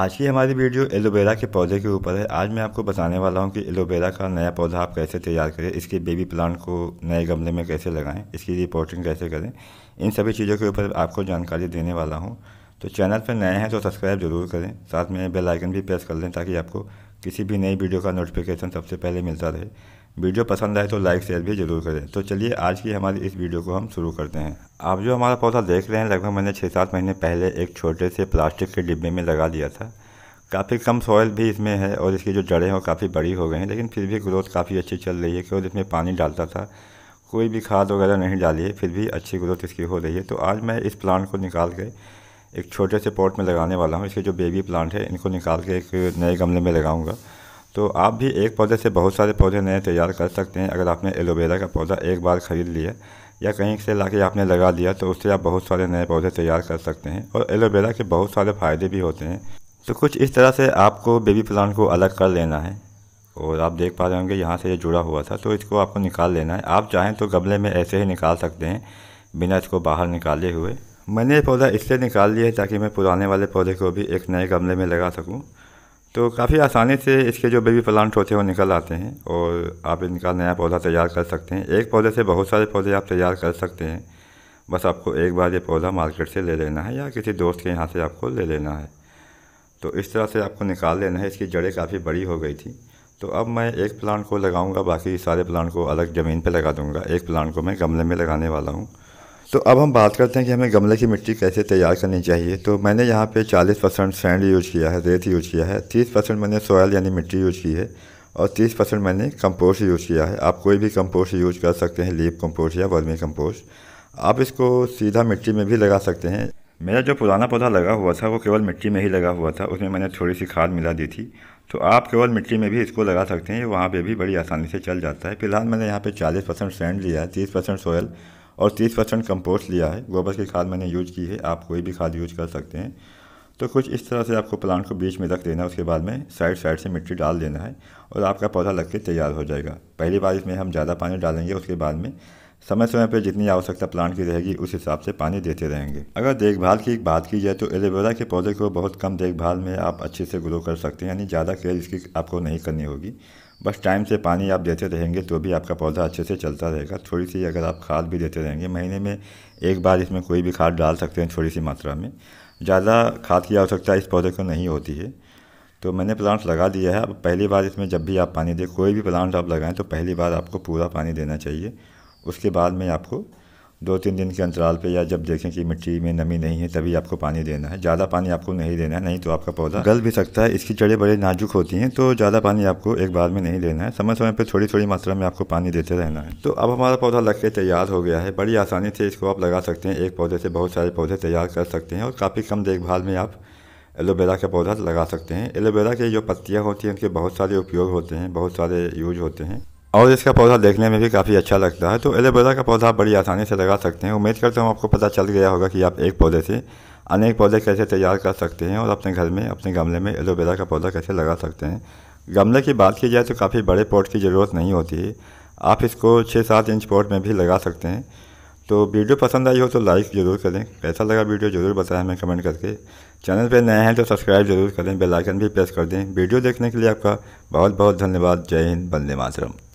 आज की हमारी वीडियो एलोवेरा के पौधे के ऊपर है आज मैं आपको बताने वाला हूँ कि एलोवेरा का नया पौधा आप कैसे तैयार करें इसके बेबी प्लांट को नए गमले में कैसे लगाएं इसकी रिपोर्टिंग कैसे करें इन सभी चीज़ों के ऊपर आपको जानकारी देने वाला हूँ तो चैनल पर नए हैं तो सब्सक्राइब जरूर करें साथ में बेलाइकन भी प्रेस कर लें ताकि आपको किसी भी नई वीडियो का नोटिफिकेशन सबसे पहले मिलता रहे वीडियो पसंद आए तो लाइक शेयर भी जरूर करें तो चलिए आज की हमारी इस वीडियो को हम शुरू करते हैं आप जो हमारा पौधा देख रहे हैं लगभग मैंने छः सात महीने पहले एक छोटे से प्लास्टिक के डिब्बे में लगा दिया था काफ़ी कम सॉयल भी इसमें है और इसकी जो जड़ें हैं वो काफ़ी बड़ी हो गई हैं लेकिन फिर भी ग्रोथ काफ़ी अच्छी चल रही है क्योंकि इसमें पानी डालता था कोई भी खाद वगैरह नहीं डाली है फिर भी अच्छी ग्रोथ इसकी हो रही है तो आज मैं इस प्लांट को निकाल के एक छोटे से पॉट में लगाने वाला हूँ इसके जो बेबी प्लांट है इनको निकाल के एक नए गमले में लगाऊँगा तो आप भी एक पौधे से बहुत सारे पौधे नए तैयार कर सकते हैं अगर आपने एलोवेरा का पौधा एक बार ख़रीद लिया या कहीं से ला के आपने लगा लिया तो उससे आप बहुत सारे नए पौधे तैयार कर सकते हैं और एलोवेरा के बहुत सारे फ़ायदे भी होते हैं तो कुछ इस तरह से आपको बेबी प्लांट को अलग कर लेना है और आप देख पा रहे होंगे यहाँ से ये जुड़ा हुआ था तो इसको आपको निकाल लेना है आप चाहें तो गमले में ऐसे ही निकाल सकते हैं बिना इसको बाहर निकाले हुए मैंने ये पौधा इसलिए निकाल लिया है ताकि मैं पुराने वाले पौधे को भी एक नए गमले में लगा सकूँ तो काफ़ी आसानी से इसके जो बेबी प्लांट होते हैं वो निकल आते हैं और आप इनका नया पौधा तैयार कर सकते हैं एक पौधे से बहुत सारे पौधे आप तैयार कर सकते हैं बस आपको एक बार ये पौधा मार्केट से ले लेना है या किसी दोस्त के यहाँ से आपको ले लेना है तो इस तरह से आपको निकाल लेना है इसकी जड़ें काफ़ी बड़ी हो गई थी तो अब मैं एक प्लांट को लगाऊंगा बाकी सारे प्लांट को अलग ज़मीन पे लगा दूंगा एक प्लांट को मैं गमले में लगाने वाला हूँ तो अब हम बात करते हैं कि हमें गमले की मिट्टी कैसे तैयार करनी चाहिए तो मैंने यहाँ पे 40 परसेंट सैंड यूज किया है रेत यूज किया है 30 परसेंट मैंने सॉयल यानी मिट्टी यूज की है और 30 परसेंट मैंने कंपोस्ट यूज किया है आप कोई भी कंपोस्ट यूज कर सकते हैं लीप कंपोस्ट या वर्मी कंपोस्ट आप इसको सीधा मिट्टी में भी लगा सकते हैं मेरा जो पुराना पौधा लगा हुआ था वो केवल मिट्टी में ही लगा हुआ था उसमें मैंने थोड़ी सी खाद मिला दी थी तो आप केवल मिट्टी में भी इसको लगा सकते हैं वहाँ पर भी बड़ी आसानी से चल जाता है फिलहाल मैंने यहाँ पर चालीस परसेंट सैंड लिया है तीस परसेंट सोयल और तीस परसेंट कंपोस्ट लिया है गोबर की खाद मैंने यूज की है आप कोई भी खाद यूज कर सकते हैं तो कुछ इस तरह से आपको प्लांट को बीच में रख देना है उसके बाद में साइड साइड से मिट्टी डाल देना है और आपका पौधा लग के तैयार हो जाएगा पहली बार इसमें हम ज़्यादा पानी डालेंगे उसके बाद में समय समय पर जितनी आवश्यकता प्लांट की रहेगी उस हिसाब से पानी देते रहेंगे अगर देखभाल की बात की जाए तो एलोवेरा के पौधे को बहुत कम देखभाल में आप अच्छे से ग्रो कर सकते हैं यानी ज़्यादा केयर इसकी आपको नहीं करनी होगी बस टाइम से पानी आप देते रहेंगे तो भी आपका पौधा अच्छे से चलता रहेगा थोड़ी सी अगर आप खाद भी देते रहेंगे महीने में एक बार इसमें कोई भी खाद डाल सकते हैं थोड़ी सी मात्रा में ज़्यादा खाद की आवश्यकता इस पौधे को नहीं होती है तो मैंने प्लांट्स लगा दिया है अब पहली बार इसमें जब भी आप पानी दें कोई भी प्लांट आप लगाएं तो पहली बार आपको पूरा पानी देना चाहिए उसके बाद में आपको दो तीन दिन के अंतराल पे या जब देखें कि मिट्टी में नमी नहीं है तभी आपको पानी देना है ज़्यादा पानी आपको नहीं देना है नहीं तो आपका पौधा गल भी सकता है इसकी जड़ें बड़े नाजुक होती हैं तो ज़्यादा पानी आपको एक बार में नहीं देना है समय समय पर थोड़ी थोड़ी मात्रा में आपको पानी देते रहना है तो अब हमारा पौधा लग के तैयार हो गया है बड़ी आसानी से इसको आप लगा सकते हैं एक पौधे से बहुत सारे पौधे तैयार कर सकते हैं और काफ़ी कम देखभाल में आप एलोवेरा का पौधा लगा सकते हैं एलोवेरा के जो पत्तियाँ होती हैं उनके बहुत सारे उपयोग होते हैं बहुत सारे यूज होते हैं और इसका पौधा देखने में भी काफ़ी अच्छा लगता है तो एलोवेरा का पौधा बड़ी आसानी से लगा सकते हैं उम्मीद करता हूँ आपको पता चल गया होगा कि आप एक पौधे से अनेक पौधे कैसे तैयार कर सकते हैं और अपने घर में अपने गमले में एलोवेरा का पौधा कैसे लगा सकते हैं गमले की बात की जाए तो काफ़ी बड़े पॉट की ज़रूरत नहीं होती है आप इसको छः सात इंच पॉट में भी लगा सकते हैं तो वीडियो पसंद आई हो तो लाइक ज़रूर करें कैसा लगा वीडियो ज़रूर बताएं हमें कमेंट करके चैनल पर नए हैं तो सब्सक्राइब ज़रूर करें बेल आइकन भी प्रेस कर दें वीडियो देखने के लिए आपका बहुत बहुत धन्यवाद जय हिंद बंदे मातरम